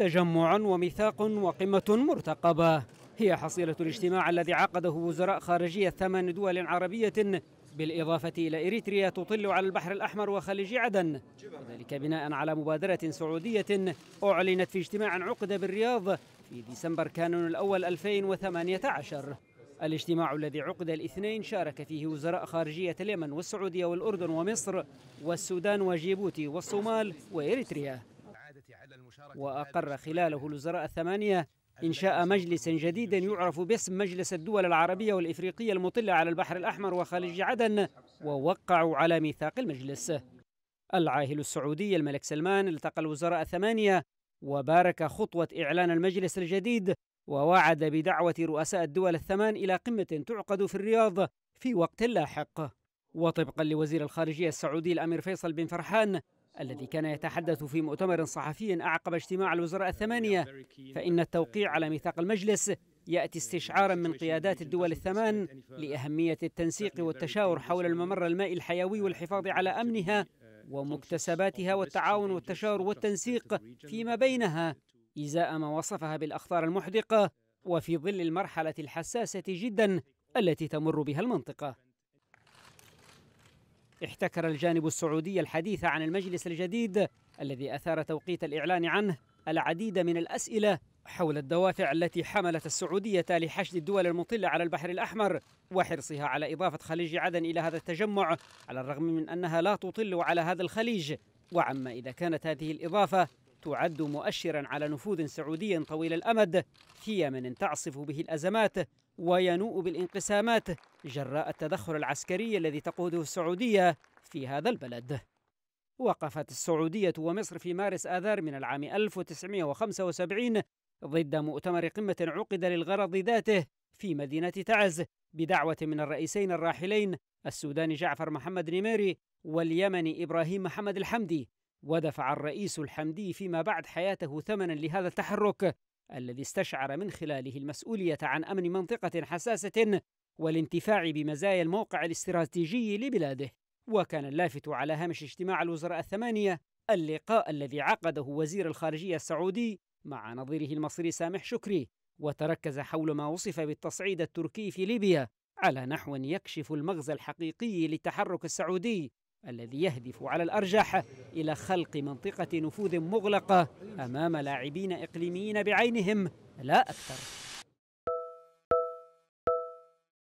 تجمع وميثاق وقمة مرتقبة هي حصيلة الاجتماع الذي عقده وزراء خارجية ثمان دول عربية بالإضافة إلى إريتريا تطل على البحر الأحمر وخليج عدن وذلك بناء على مبادرة سعودية أعلنت في اجتماع عقد بالرياض في ديسمبر كانون الأول 2018 الاجتماع الذي عقد الاثنين شارك فيه وزراء خارجية اليمن والسعودية والأردن ومصر والسودان وجيبوتي والصومال وإريتريا وأقر خلاله الوزراء الثمانية إنشاء مجلس جديد يعرف باسم مجلس الدول العربية والإفريقية المطلة على البحر الأحمر وخليج عدن ووقعوا على ميثاق المجلس العاهل السعودي الملك سلمان التقى الوزراء الثمانية وبارك خطوة إعلان المجلس الجديد ووعد بدعوة رؤساء الدول الثمان إلى قمة تعقد في الرياض في وقت لاحق وطبقا لوزير الخارجية السعودي الأمير فيصل بن فرحان الذي كان يتحدث في مؤتمر صحفي أعقب اجتماع الوزراء الثمانية فإن التوقيع على ميثاق المجلس يأتي استشعارا من قيادات الدول الثمان لأهمية التنسيق والتشاور حول الممر المائي الحيوي والحفاظ على أمنها ومكتسباتها والتعاون والتشاور والتنسيق فيما بينها إزاء ما وصفها بالأخطار المحدقة وفي ظل المرحلة الحساسة جدا التي تمر بها المنطقة احتكر الجانب السعودي الحديث عن المجلس الجديد الذي أثار توقيت الإعلان عنه العديد من الأسئلة حول الدوافع التي حملت السعودية لحشد الدول المطلة على البحر الأحمر وحرصها على إضافة خليج عدن إلى هذا التجمع على الرغم من أنها لا تطل على هذا الخليج وعما إذا كانت هذه الإضافة تعد مؤشرا على نفوذ سعودي طويل الأمد في يمن تعصف به الأزمات وينوء بالانقسامات جراء التدخل العسكري الذي تقوده السعودية في هذا البلد وقفت السعودية ومصر في مارس آذار من العام 1975 ضد مؤتمر قمة عقد للغرض ذاته في مدينة تعز بدعوة من الرئيسين الراحلين السوداني جعفر محمد نميري واليمني إبراهيم محمد الحمدي ودفع الرئيس الحمدي فيما بعد حياته ثمنا لهذا التحرك الذي استشعر من خلاله المسؤولية عن أمن منطقة حساسة والانتفاع بمزايا الموقع الاستراتيجي لبلاده وكان اللافت على هامش اجتماع الوزراء الثمانية اللقاء الذي عقده وزير الخارجية السعودي مع نظيره المصري سامح شكري وتركز حول ما وصف بالتصعيد التركي في ليبيا على نحو يكشف المغزى الحقيقي للتحرك السعودي الذي يهدف على الأرجح إلى خلق منطقة نفوذ مغلقة أمام لاعبين إقليميين بعينهم لا أكثر